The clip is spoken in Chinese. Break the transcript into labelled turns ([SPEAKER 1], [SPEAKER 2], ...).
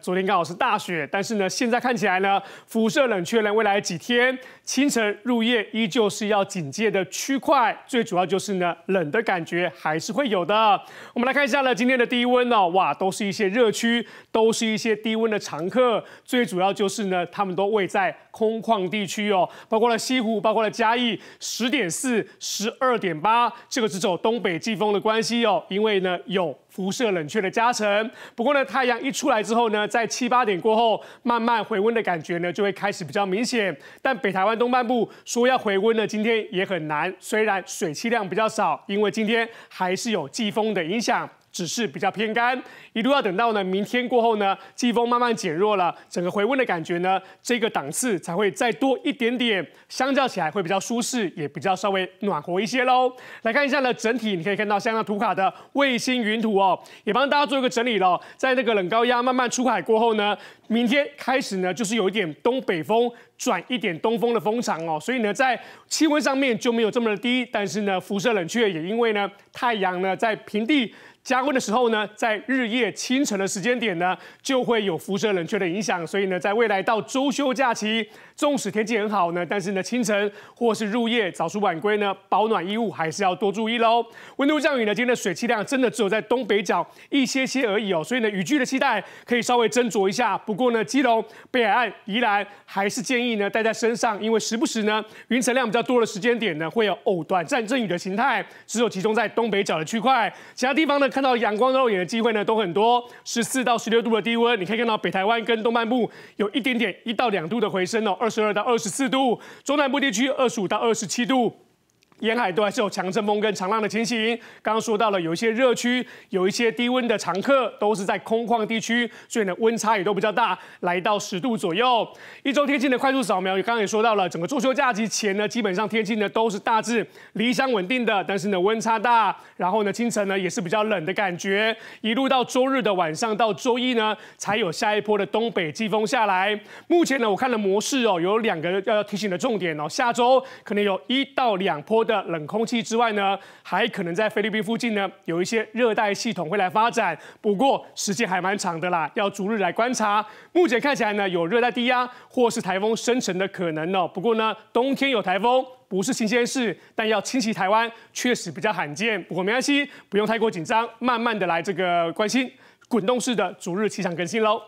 [SPEAKER 1] 昨天刚好是大雪，但是呢，现在看起来呢，辐射冷却呢，未来几天清晨、入夜依旧是要警戒的区块。最主要就是呢，冷的感觉还是会有的。我们来看一下呢，今天的低温呢，哇，都是一些热区，都是一些低温的常客。最主要就是呢，他们都位在空旷地区哦，包括了西湖，包括了嘉义，十点四、十二点八，这个是走东北季风的关系哦，因为呢，有辐射冷却的加成。不过呢，太阳一出来之后。呢，在七八点过后，慢慢回温的感觉呢，就会开始比较明显。但北台湾东半部说要回温呢，今天也很难。虽然水汽量比较少，因为今天还是有季风的影响。只是比较偏干，一路要等到呢明天过后呢，季风慢慢减弱了，整个回温的感觉呢，这个档次才会再多一点点，相较起来会比较舒适，也比较稍微暖和一些喽。来看一下呢整体，你可以看到像那图卡的卫星云图哦，也帮大家做一个整理了，在那个冷高压慢慢出海过后呢，明天开始呢就是有一点东北风转一点东风的风场哦，所以呢在气温上面就没有这么的低，但是呢辐射冷却也因为呢太阳呢在平地。加温的时候呢，在日夜清晨的时间点呢，就会有辐射冷却的影响。所以呢，在未来到周休假期，纵使天气很好呢，但是呢，清晨或是入夜早出晚归呢，保暖衣物还是要多注意喽。温度降雨呢，今天的水汽量真的只有在东北角一些些而已哦。所以呢，雨具的期待可以稍微斟酌一下。不过呢，基隆、北海岸、宜兰还是建议呢，带在身上，因为时不时呢，云层量比较多的时间点呢，会有偶短暂阵雨的形态，只有集中在东北角的区块，其他地方呢。看到阳光肉眼的机会呢，都很多。十四到十六度的低温，你可以看到北台湾跟东半部有一点点一到两度的回升哦，二十二到二十四度，中南部地区二十五到二十七度。沿海都还是有强阵风跟长浪的情形。刚刚说到了有一些热区，有一些低温的常客，都是在空旷地区，所以呢温差也都比较大，来到十度左右。一周天气的快速扫描，刚刚也说到了，整个中秋假期前呢，基本上天气呢都是大致理想稳定的，但是呢温差大，然后呢清晨呢也是比较冷的感觉，一路到周日的晚上到周一呢才有下一波的东北季风下来。目前呢我看了模式哦，有两个要提醒的重点哦，下周可能有一到两波。的冷空气之外呢，还可能在菲律宾附近呢有一些热带系统会来发展，不过时间还蛮长的啦，要逐日来观察。目前看起来呢有热带低压或是台风生成的可能哦，不过呢冬天有台风不是新鲜事，但要侵袭台湾确实比较罕见。不过没关系，不用太过紧张，慢慢的来这个关心滚动式的逐日气象更新喽。